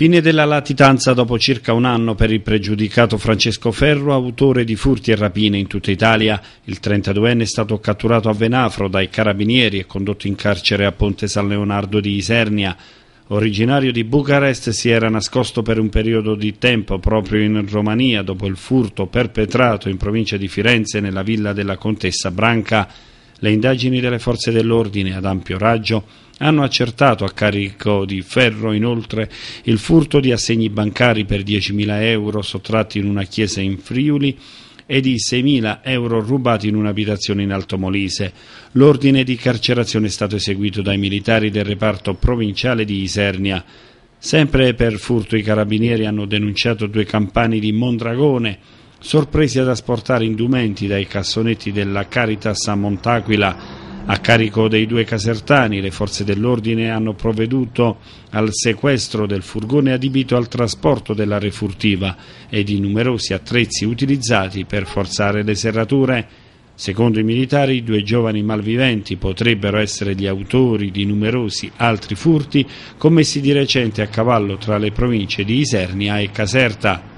Fine della latitanza dopo circa un anno per il pregiudicato Francesco Ferro, autore di furti e rapine in tutta Italia. Il 32enne è stato catturato a Venafro dai carabinieri e condotto in carcere a Ponte San Leonardo di Isernia. Originario di Bucarest, si era nascosto per un periodo di tempo proprio in Romania dopo il furto perpetrato in provincia di Firenze nella villa della contessa Branca. Le indagini delle forze dell'ordine ad ampio raggio hanno accertato a carico di Ferro inoltre il furto di assegni bancari per 10.000 euro sottratti in una chiesa in Friuli e di 6.000 euro rubati in un'abitazione in Alto Molise. L'ordine di carcerazione è stato eseguito dai militari del reparto provinciale di Isernia. Sempre per furto i carabinieri hanno denunciato due campani di Mondragone sorpresi ad asportare indumenti dai cassonetti della Caritas a Montaquila a carico dei due casertani, le forze dell'ordine hanno provveduto al sequestro del furgone adibito al trasporto della refurtiva e di numerosi attrezzi utilizzati per forzare le serrature. Secondo i militari, i due giovani malviventi potrebbero essere gli autori di numerosi altri furti commessi di recente a cavallo tra le province di Isernia e Caserta.